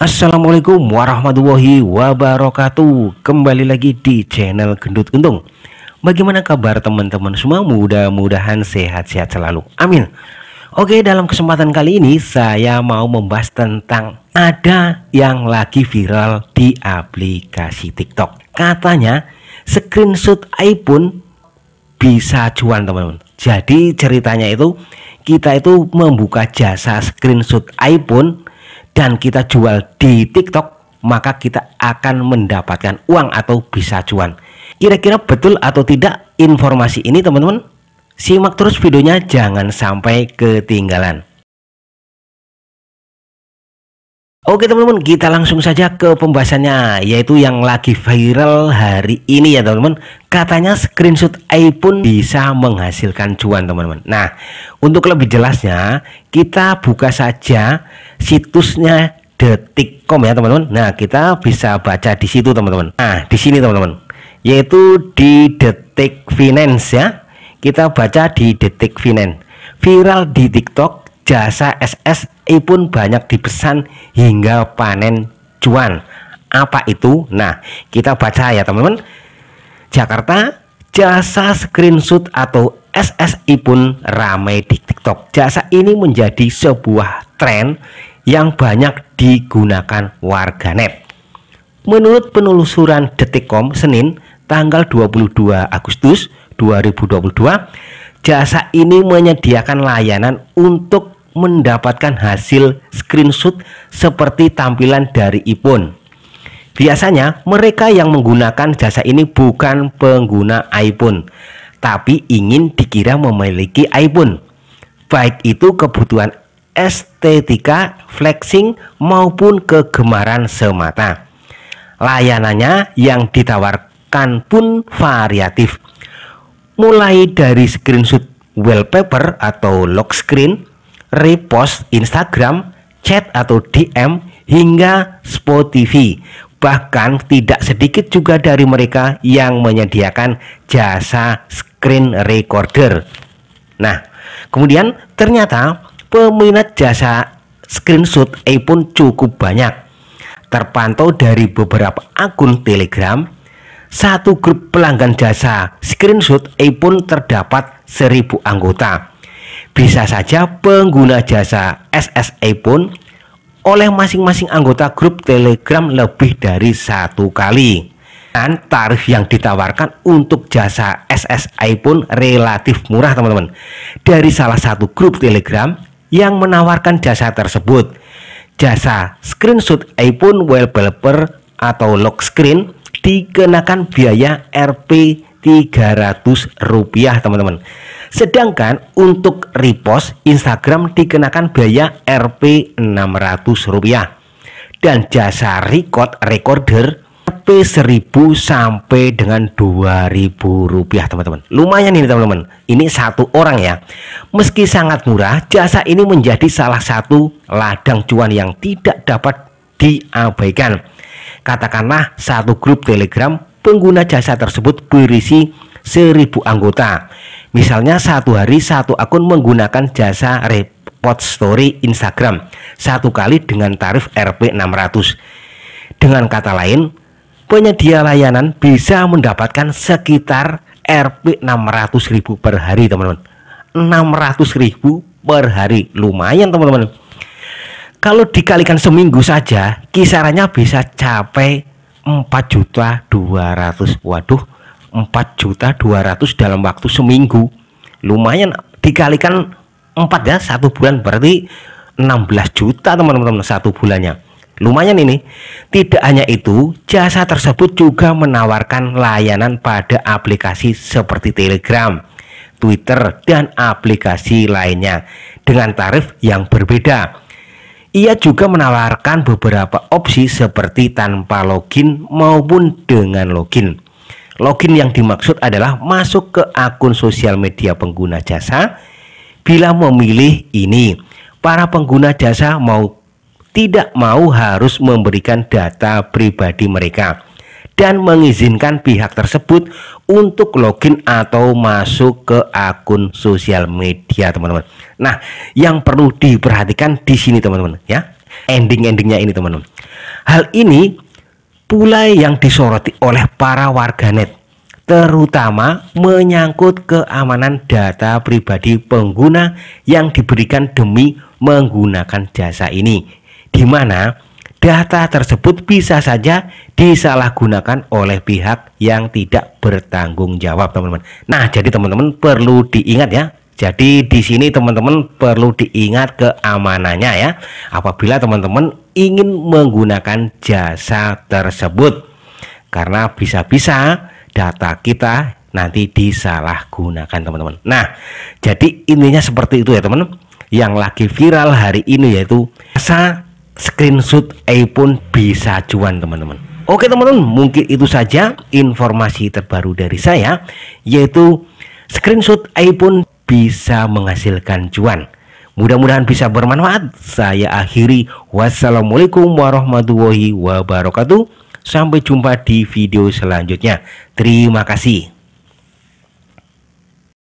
Assalamualaikum warahmatullahi wabarakatuh Kembali lagi di channel Gendut Untung Bagaimana kabar teman-teman semua Mudah-mudahan sehat-sehat selalu Amin Oke dalam kesempatan kali ini Saya mau membahas tentang Ada yang lagi viral di aplikasi tiktok Katanya screenshot iPhone bisa cuan teman-teman Jadi ceritanya itu Kita itu membuka jasa screenshot iPhone dan kita jual di TikTok, maka kita akan mendapatkan uang atau bisa cuan. Kira-kira betul atau tidak informasi ini, teman-teman? Simak terus videonya, jangan sampai ketinggalan. Oke teman-teman kita langsung saja ke pembahasannya yaitu yang lagi viral hari ini ya teman-teman katanya screenshot iPhone bisa menghasilkan cuan teman-teman Nah untuk lebih jelasnya kita buka saja situsnya detikcom ya teman-teman Nah kita bisa baca di situ teman-teman Nah di sini teman-teman yaitu di detik finance ya kita baca di detik finance viral di TikTok jasa SS pun banyak dipesan hingga panen cuan. Apa itu? Nah, kita baca ya teman-teman. Jakarta jasa screenshot atau SSI pun ramai di TikTok. Jasa ini menjadi sebuah tren yang banyak digunakan warganet. Menurut penelusuran Detikcom Senin tanggal 22 Agustus 2022, jasa ini menyediakan layanan untuk mendapatkan hasil screenshot seperti tampilan dari iPhone. Biasanya mereka yang menggunakan jasa ini bukan pengguna iPhone, tapi ingin dikira memiliki iPhone. Baik itu kebutuhan estetika, flexing maupun kegemaran semata. Layanannya yang ditawarkan pun variatif. Mulai dari screenshot wallpaper atau lock screen repost Instagram, chat atau DM hingga Spotify. Bahkan tidak sedikit juga dari mereka yang menyediakan jasa screen recorder. Nah, kemudian ternyata peminat jasa screenshot pun cukup banyak. Terpantau dari beberapa akun Telegram, satu grup pelanggan jasa screenshot pun terdapat seribu anggota bisa saja pengguna jasa SSA pun oleh masing-masing anggota grup Telegram lebih dari satu kali. Dan tarif yang ditawarkan untuk jasa SSI pun relatif murah teman-teman Dari salah satu grup Telegram yang menawarkan jasa tersebut Jasa screenshot iPhone wallpaper atau lock screen dikenakan biaya Rp300 rupiah teman-teman Sedangkan untuk repost Instagram dikenakan biaya Rp600 rupiah dan jasa record recorder Rp 1000 sampai dengan 2000 rupiah teman-teman lumayan ini teman-teman ini satu orang ya meski sangat murah jasa ini menjadi salah satu ladang cuan yang tidak dapat diabaikan katakanlah satu grup telegram pengguna jasa tersebut berisi 1000 anggota Misalnya satu hari satu akun menggunakan jasa repot story Instagram satu kali dengan tarif Rp600. Dengan kata lain, penyedia layanan bisa mendapatkan sekitar Rp600.000 per hari, teman-teman. 600.000 per hari. Lumayan, teman-teman. Kalau dikalikan seminggu saja, kisarannya bisa capai 4.200. Waduh, 4 juta 200 dalam waktu seminggu lumayan dikalikan 4 ya satu bulan berarti 16 juta teman-teman satu bulannya lumayan ini tidak hanya itu jasa tersebut juga menawarkan layanan pada aplikasi seperti telegram Twitter dan aplikasi lainnya dengan tarif yang berbeda ia juga menawarkan beberapa opsi seperti tanpa login maupun dengan login Login yang dimaksud adalah masuk ke akun sosial media pengguna jasa bila memilih ini. Para pengguna jasa mau tidak mau harus memberikan data pribadi mereka dan mengizinkan pihak tersebut untuk login atau masuk ke akun sosial media teman-teman. Nah, yang perlu diperhatikan di sini teman-teman ya, ending-endingnya ini teman-teman. Hal ini pula yang disoroti oleh para warganet terutama menyangkut keamanan data pribadi pengguna yang diberikan demi menggunakan jasa ini di mana data tersebut bisa saja disalahgunakan oleh pihak yang tidak bertanggung jawab teman-teman nah jadi teman-teman perlu diingat ya jadi di sini teman-teman perlu diingat keamanannya ya. Apabila teman-teman ingin menggunakan jasa tersebut karena bisa-bisa data kita nanti disalahgunakan teman-teman. Nah, jadi intinya seperti itu ya teman-teman. Yang lagi viral hari ini yaitu jasa screenshot iPhone bisa cuan teman-teman. Oke teman-teman, mungkin itu saja informasi terbaru dari saya yaitu screenshot iPhone bisa menghasilkan cuan. Mudah-mudahan bisa bermanfaat. Saya akhiri. Wassalamualaikum warahmatullahi wabarakatuh. Sampai jumpa di video selanjutnya. Terima kasih.